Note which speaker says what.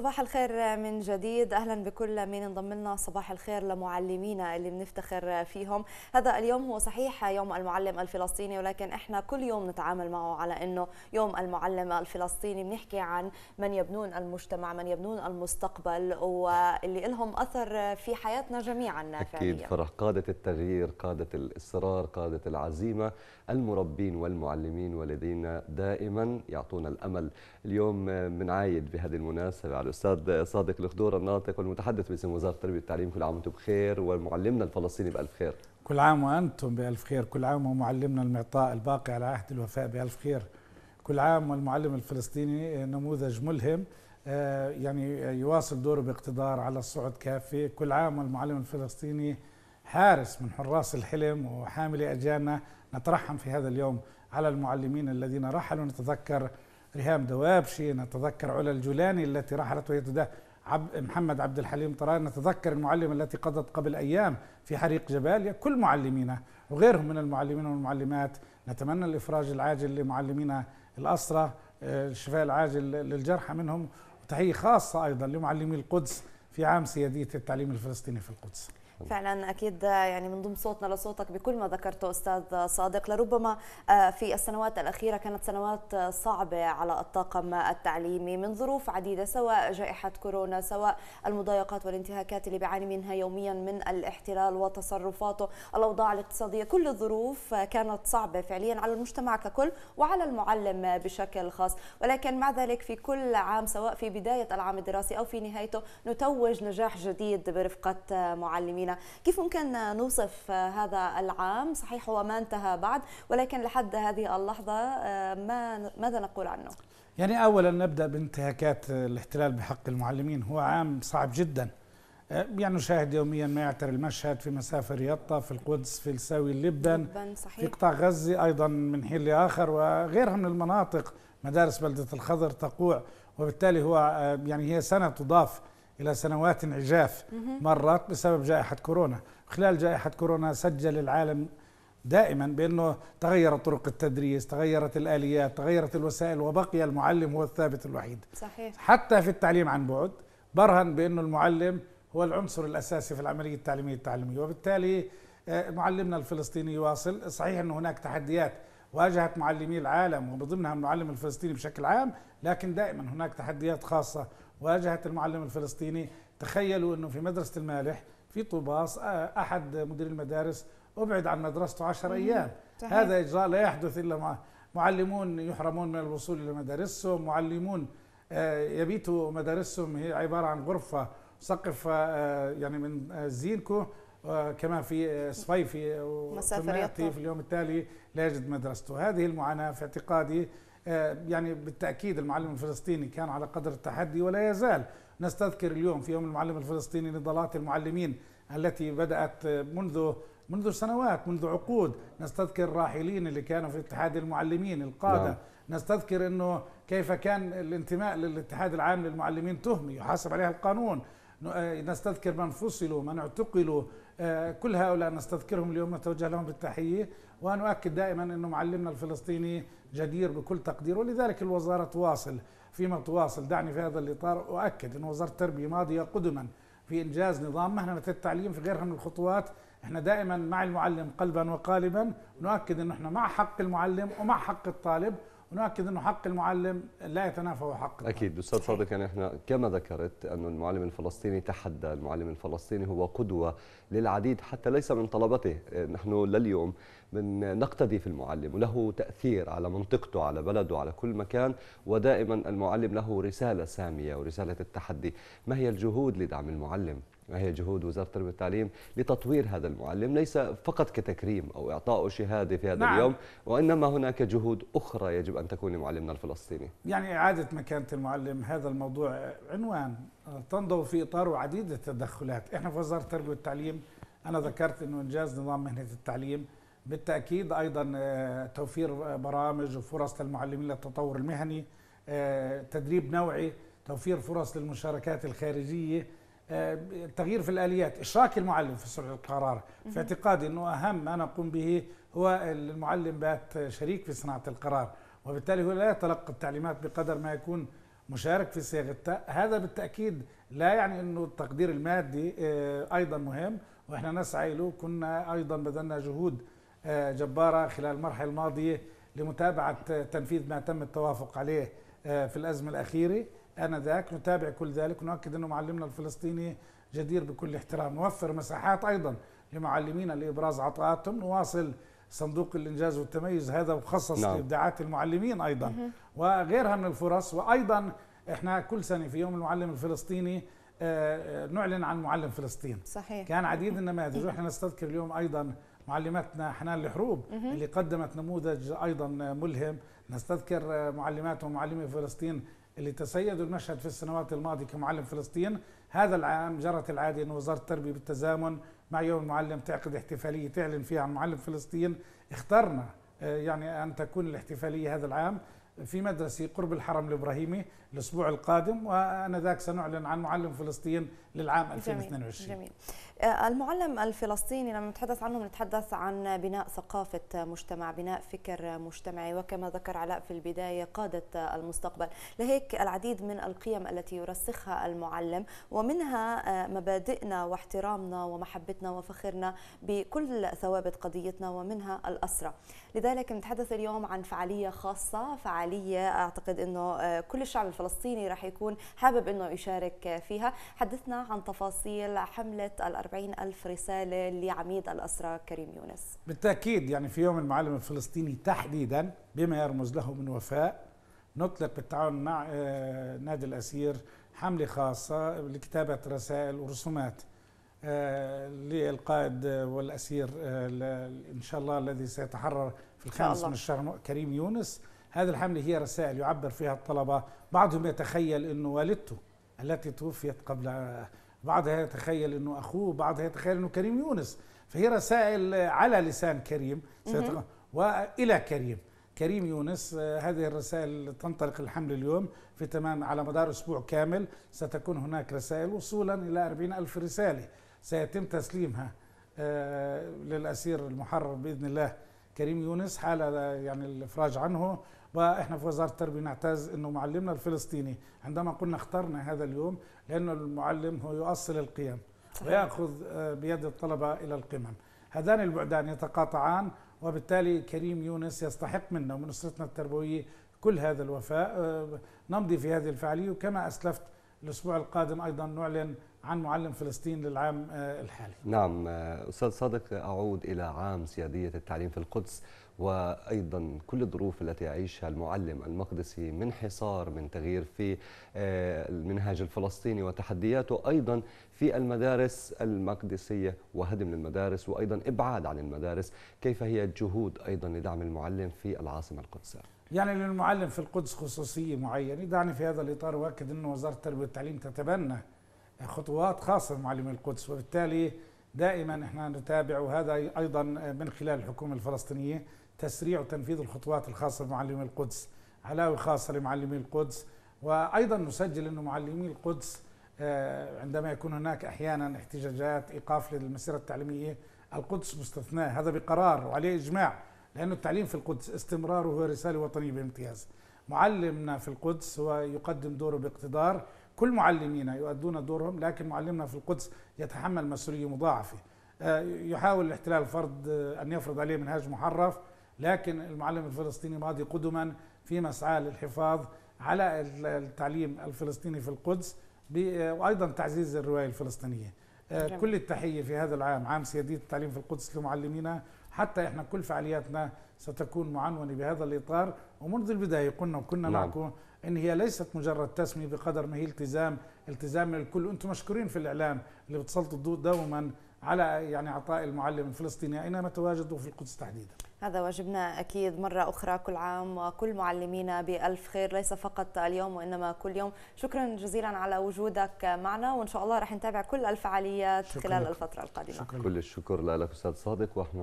Speaker 1: صباح الخير من جديد اهلا بكل من انضم لنا صباح الخير لمعلمينا اللي بنفتخر فيهم هذا اليوم هو صحيح يوم المعلم الفلسطيني ولكن احنا كل يوم نتعامل معه على انه يوم المعلم الفلسطيني بنحكي عن من يبنون المجتمع من يبنون المستقبل واللي لهم اثر في حياتنا جميعا اكيد فرح
Speaker 2: قاده التغيير قاده الاصرار قاده العزيمه المربين والمعلمين والذين دائما يعطونا الامل اليوم بنعايد بهذه المناسبه على الاستاذ صادق الخدور الناطق والمتحدث باسم وزاره التربيه والتعليم كل عام وانتم بخير ومعلمنا الفلسطيني بالف خير
Speaker 3: كل عام وانتم بالف خير كل عام ومعلمنا المعطاء الباقي على عهد الوفاء بالف خير كل عام والمعلم الفلسطيني نموذج ملهم آه، يعني يواصل دوره باقتدار على الصعد كافي كل عام والمعلم الفلسطيني حارس من حراس الحلم وحامل أجيالنا نترحم في هذا اليوم على المعلمين الذين رحلوا نتذكر ريهام دوابشي نتذكر علا الجولاني التي رحلت وهي تداه محمد عبد الحليم طرار نتذكر المعلمة التي قضت قبل أيام في حريق جباليا كل معلمينا وغيرهم من المعلمين والمعلمات نتمنى الإفراج العاجل لمعلمينا الأسرة آه، الشفاء العاجل للجرحى منهم وتحية خاصة أيضا لمعلمي القدس في عام سيادية التعليم الفلسطيني في القدس
Speaker 1: فعلا اكيد يعني من ضمن صوتنا لصوتك بكل ما ذكرته استاذ صادق لربما آه، في السنوات الاخيره كانت سنوات صعبه على الطاقم التعليمي من ظروف عديده سواء جائحه كورونا سواء المضايقات والانتهاكات اللي بيعاني منها يوميا من الاحتلال وتصرفاته الاوضاع الاقتصاديه كل الظروف كانت صعبه فعليا على المجتمع ككل وعلى المعلم بشكل خاص ولكن مع ذلك في كل عام سواء في بدايه العام الدراسي او في نهايته نتوج نجاح جديد برفقه معلمين كيف ممكن نوصف هذا العام صحيح هو ما انتهى بعد ولكن لحد هذه اللحظة آه، ما ماذا نقول عنه
Speaker 3: يعني أولا نبدأ بانتهاكات الاحتلال بحق المعلمين هو عام صعب جدا آه، يعني نشاهد يوميا ما يعتر المشهد في مسافة رياضة في القدس في الساوي لبنان في قطاع غزة أيضا من حين لآخر وغيرها من المناطق مدارس بلدة الخضر تقوع وبالتالي هو آه، يعني هي سنة تضاف إلى سنوات عجاف مرت بسبب جائحة كورونا خلال جائحة كورونا سجل العالم دائما بأنه تغيرت طرق التدريس تغيرت الآليات تغيرت الوسائل وبقي المعلم هو الثابت الوحيد صحيح. حتى في التعليم عن بعد برهن بأنه المعلم هو العنصر الأساسي في العملية التعليمية التعليمية وبالتالي آه، معلمنا الفلسطيني يواصل صحيح أن هناك تحديات واجهت معلمي العالم وبضمنها المعلم الفلسطيني بشكل عام لكن دائما هناك تحديات خاصة واجهت المعلم الفلسطيني تخيلوا أنه في مدرسة المالح في طوباس آه، أحد مدير المدارس أبعد عن مدرسته عشر أيام هذا إجراء لا يحدث إلا مع معلمون يحرمون من الوصول إلى مدارسهم معلمون آه، يبيتوا مدارسهم هي عبارة عن غرفة سقف آه، يعني من زينكو كما في صفيفي وفي في اليوم التالي لا يجد مدرسته هذه المعاناة في اعتقادي آه، يعني بالتأكيد المعلم الفلسطيني كان على قدر التحدي ولا يزال نستذكر اليوم في يوم المعلم الفلسطيني نضالات المعلمين التي بدأت منذ منذ سنوات منذ عقود نستذكر الراحلين اللي كانوا في اتحاد المعلمين القادة نعم. نستذكر أنه كيف كان الانتماء للاتحاد العام للمعلمين تهمة يحاسب عليها القانون آه، نستذكر من فصلوا من اعتقلوا آه، كل هؤلاء نستذكرهم اليوم نتوجه لهم بالتحية ونؤكد دائما أنه معلمنا الفلسطيني جدير بكل تقدير ولذلك الوزارة تواصل فيما تواصل دعني في هذا الإطار أؤكد أن وزارة التربية ماضية قدما في إنجاز نظام مهنة التعليم في غيرها من الخطوات احنا دائما مع المعلم قلبا وقالبا نؤكد أنه احنا مع حق المعلم ومع حق الطالب ونؤكد انه حق المعلم لا يتنافى حق
Speaker 2: اكيد استاذ صادق يعني احنا كما ذكرت انه المعلم الفلسطيني تحدى المعلم الفلسطيني هو قدوه للعديد حتى ليس من طلبته نحن لليوم من نقتدي في المعلم وله تاثير على منطقته على بلده على كل مكان ودائما المعلم له رساله ساميه ورساله التحدي ما هي الجهود لدعم المعلم وهي جهود وزارة التربية والتعليم لتطوير هذا المعلم ليس فقط كتكريم أو إعطائه شهادة في هذا نعم. اليوم وإنما هناك جهود أخرى يجب أن تكون لمعلمنا الفلسطيني
Speaker 3: يعني إعادة مكانة المعلم هذا الموضوع عنوان تنضو في إطاره عديد التدخلات إحنا في وزارة التربية والتعليم أنا ذكرت أنه إنجاز نظام مهنة التعليم بالتأكيد أيضا آه، توفير برامج وفرص للمعلمين للتطور المهني آه، تدريب نوعي توفير فرص للمشاركات الخارجية آه، تغيير في الاليات اشراك المعلم في صنع القرار في اعتقادي انه اهم ما نقوم به هو المعلم بات شريك في صناعه القرار وبالتالي هو لا يتلقى التعليمات بقدر ما يكون مشارك في صياغتها هذا بالتاكيد لا يعني انه التقدير المادي آه، ايضا مهم واحنا نسعى له كنا ايضا بذلنا جهود آه، جباره خلال المرحله الماضيه لمتابعه تنفيذ ما تم التوافق عليه في الازمه الاخيره آنذاك نتابع كل ذلك ونؤكد أنه معلمنا الفلسطيني جدير بكل احترام نوفر مساحات أيضا لمعلمينا لإبراز عطاءاتهم نواصل صندوق الإنجاز والتميز هذا مخصص نعم. لإبداعات المعلمين أيضا وغيرها من الفرص وأيضا إحنا كل سنة في يوم المعلم الفلسطيني آه، آه، نعلن عن معلم فلسطين صحيح كان عديد النماذج واحنا نستذكر اليوم ايضا معلمتنا حنان الحروب اللي قدمت نموذج ايضا ملهم نستذكر آه، معلمات ومعلمي فلسطين اللي تسيدوا المشهد في السنوات الماضية كمعلم فلسطين هذا العام جرت العادة أن وزارة التربية بالتزامن مع يوم المعلم تعقد احتفالية تعلن فيها عن معلم فلسطين اخترنا آه، يعني أن تكون الاحتفالية هذا العام في مدرسة قرب الحرم الإبراهيمي الأسبوع القادم وأنا ذاك سنعلن عن معلم فلسطين للعام 2022 جميل, جميل.
Speaker 1: آه، المعلم الفلسطيني لما نتحدث عنه نتحدث عن بناء ثقافة مجتمع بناء فكر مجتمعي وكما ذكر علاء في البداية قادة المستقبل لهيك العديد من القيم التي يرسخها المعلم ومنها آه، مبادئنا واحترامنا ومحبتنا وفخرنا بكل ثوابت قضيتنا ومنها الأسرة لذلك نتحدث اليوم عن فعالية خاصة فعالية عاليه اعتقد انه آه، كل الشعب الفلسطيني راح يكون حابب انه يشارك آه، فيها حدثنا عن تفاصيل حمله ال ألف رساله لعميد الاسرى كريم يونس
Speaker 3: بالتاكيد يعني في يوم المعلم الفلسطيني تحديدا بما يرمز له من وفاء نطلق بالتعاون مع آه، نادي الاسير حمله خاصه لكتابه رسائل ورسومات للقائد والاسير ان شاء الله الذي سيتحرر في الخامس من الشهر كريم يونس هذه الحملة هي رسائل يعبر فيها الطلبة بعضهم يتخيل أنه والدته التي توفيت قبل بعضها يتخيل أنه أخوه بعضها يتخيل أنه كريم يونس فهي رسائل على لسان كريم وإلى كريم كريم يونس هذه الرسائل تنطلق الحمل اليوم في تمام على مدار أسبوع كامل ستكون هناك رسائل وصولا إلى 40 ألف رسالة سيتم تسليمها آه، للأسير المحرر بإذن الله كريم يونس حال يعني الإفراج عنه واحنا في وزاره التربيه نعتز انه معلمنا الفلسطيني عندما قلنا اخترنا هذا اليوم لانه المعلم هو يؤصل القيم وياخذ آه، بيد الطلبه الى القمم. هذان البعدان يتقاطعان وبالتالي كريم يونس يستحق منا ومن اسرتنا التربويه كل هذا الوفاء آه، نمضي في هذه الفعاليه وكما اسلفت الاسبوع القادم ايضا نعلن عن معلم فلسطين للعام آه، الحالي
Speaker 2: نعم آه، أستاذ صادق أعود إلى عام سيادية التعليم في القدس وأيضا كل الظروف التي يعيشها المعلم المقدسي من حصار من تغيير في آه، المنهاج الفلسطيني وتحدياته أيضا في المدارس المقدسية وهدم للمدارس وأيضا إبعاد عن المدارس كيف هي الجهود أيضا لدعم المعلم في العاصمة القدس
Speaker 3: يعني للمعلم في القدس خصوصية معينة دعني في هذا الإطار وأكد أن وزارة التربية والتعليم تتبنى خطوات خاصة بمعلمي القدس وبالتالي دائما احنا نتابع وهذا ايضا من خلال الحكومة الفلسطينية تسريع وتنفيذ الخطوات الخاصة بمعلمي القدس علاوة خاصة لمعلمي القدس وأيضا نسجل أن معلمي القدس آه، عندما يكون هناك أحيانا احتجاجات إيقاف للمسيرة التعليمية القدس مستثناة هذا بقرار وعليه إجماع لأن التعليم في القدس استمرار هو رسالة وطنية بامتياز معلمنا في القدس هو يقدم دوره باقتدار كل معلمينا يؤدون دورهم لكن معلمنا في القدس يتحمل مسؤولية مضاعفة آه، يحاول الاحتلال فرض آه، أن يفرض عليه منهاج محرف لكن المعلم الفلسطيني ماضي قدما في مسعى للحفاظ على التعليم الفلسطيني في القدس آه، وأيضا تعزيز الرواية الفلسطينية كل التحية في هذا العام عام سيادية التعليم في القدس لمعلمينا حتى احنا كل فعالياتنا ستكون معنونه بهذا الاطار ومنذ البدايه قلنا وكنا نعم. ان هي ليست مجرد تسميه بقدر ما هي التزام التزام للكل وانتم مشكورين في الاعلام اللي بتسلطوا الضوء دوما على يعني عطاء المعلم الفلسطيني اينما تواجدوا في القدس تحديدا
Speaker 1: هذا واجبنا أكيد مرة أخرى كل عام وكل معلمينا بألف خير ليس فقط اليوم وإنما كل يوم شكرا جزيلا على وجودك معنا وإن شاء الله رح نتابع كل الفعاليات خلال لك. الفترة القادمة شكرا.
Speaker 2: كل الشكر لك أستاذ صادق وإحنا